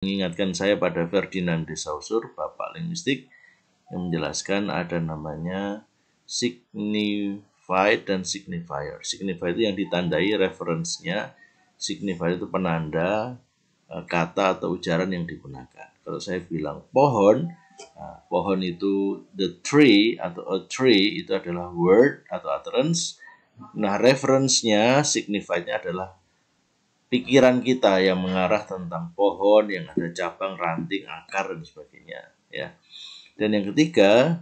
mengingatkan saya pada Ferdinand de Saussure, bapak linguistik, yang menjelaskan ada namanya signified dan signifier. Signified itu yang ditandai referensinya, signified itu penanda e, kata atau ujaran yang digunakan. Kalau saya bilang pohon, nah, pohon itu the tree atau a tree itu adalah word atau utterance. Nah, referensinya, signifiednya adalah pikiran kita yang mengarah tentang pohon yang ada cabang, ranting, akar dan sebagainya ya. Dan yang ketiga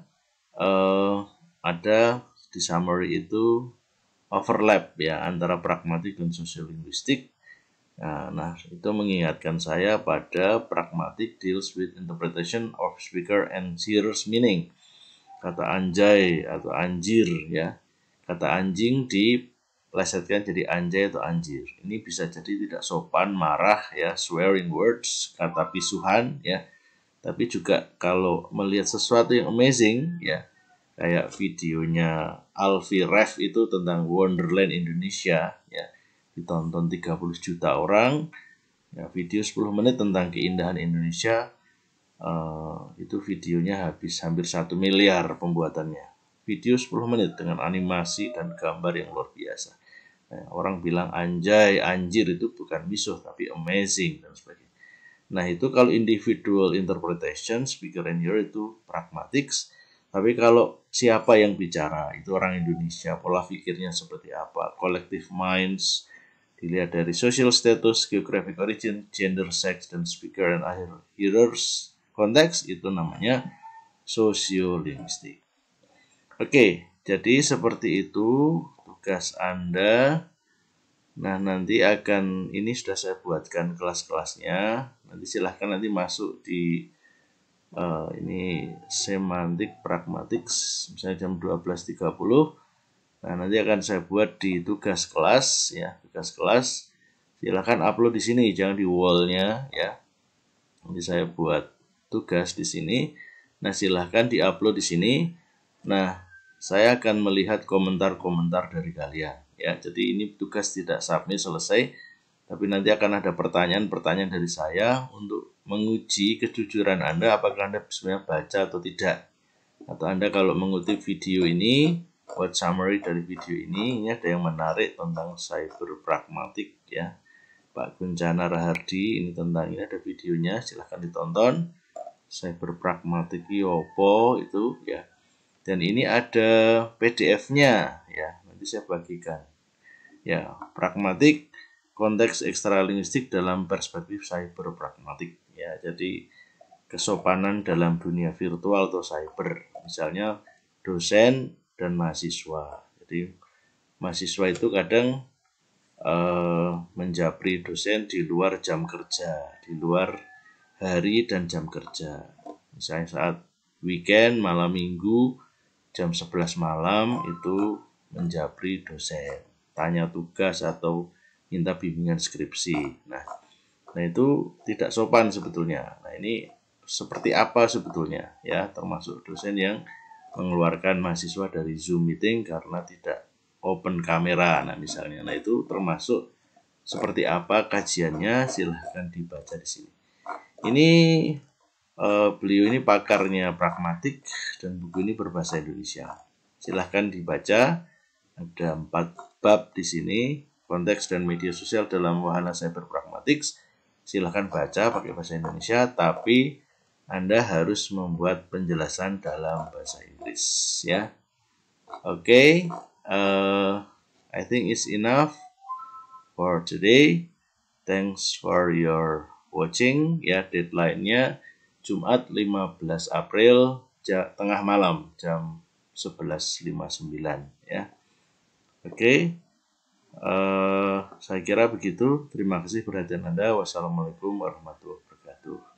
uh, ada di summary itu overlap ya antara pragmatik dan sosiolinguistik. Nah, nah, itu mengingatkan saya pada pragmatik deals with interpretation of speaker and hearer's meaning. Kata anjay atau anjir ya. Kata anjing di lesetkan jadi anjay atau anjir. Ini bisa jadi tidak sopan, marah ya, swearing words, kata pisuhan ya. Tapi juga kalau melihat sesuatu yang amazing ya, kayak videonya Alfi Ref itu tentang Wonderland Indonesia ya, ditonton 30 juta orang. Ya, video 10 menit tentang keindahan Indonesia uh, itu videonya habis hampir satu miliar pembuatannya video 10 menit dengan animasi dan gambar yang luar biasa. Nah, orang bilang anjay, anjir itu bukan misuh tapi amazing dan sebagainya. Nah itu kalau individual interpretation, speaker and your itu pragmatics. Tapi kalau siapa yang bicara, itu orang Indonesia, pola pikirnya seperti apa, collective minds, dilihat dari social status, geographic origin, gender, sex, dan speaker and hearers, konteks itu namanya sociolinguistik Oke, jadi seperti itu tugas Anda. Nah, nanti akan ini sudah saya buatkan kelas-kelasnya. Nanti silahkan nanti masuk di uh, ini semantik pragmatik misalnya jam 12.30. Nah, nanti akan saya buat di tugas kelas ya, tugas kelas. Silahkan upload di sini, jangan di wallnya ya. Nanti saya buat tugas di sini. Nah, silahkan di upload di sini. Nah, saya akan melihat komentar-komentar dari kalian ya. Jadi ini tugas tidak submit selesai tapi nanti akan ada pertanyaan-pertanyaan dari saya untuk menguji kejujuran Anda apakah Anda sebenarnya baca atau tidak. Atau Anda kalau mengutip video ini buat summary dari video ini ini ada yang menarik tentang cyber pragmatik ya. Pak Guncana Rahardi ini tentang ini ada videonya silahkan ditonton cyber pragmatik Yopo iya, itu ya dan ini ada PDF-nya ya nanti saya bagikan ya pragmatik konteks ekstralinguistik dalam perspektif cyber pragmatik ya jadi kesopanan dalam dunia virtual atau cyber misalnya dosen dan mahasiswa jadi mahasiswa itu kadang eh, menjapri dosen di luar jam kerja di luar hari dan jam kerja misalnya saat weekend malam minggu jam 11 malam itu menjabri dosen tanya tugas atau minta bimbingan skripsi nah nah itu tidak sopan sebetulnya nah ini seperti apa sebetulnya ya termasuk dosen yang mengeluarkan mahasiswa dari zoom meeting karena tidak open kamera nah misalnya nah itu termasuk seperti apa kajiannya silahkan dibaca di sini ini Uh, beliau ini pakarnya pragmatik dan buku ini berbahasa Indonesia. Silahkan dibaca. Ada empat bab di sini, konteks dan media sosial dalam wahana cyber pragmatics. Silahkan baca pakai bahasa Indonesia, tapi Anda harus membuat penjelasan dalam bahasa Inggris. ya. Oke, okay, uh, eh, I think it's enough for today. Thanks for your watching. Ya, deadline-nya Jumat 15 April tengah malam jam 11.59 ya. Oke. Okay. Uh, eh, saya kira begitu. Terima kasih perhatian Anda. Wassalamualaikum warahmatullahi wabarakatuh.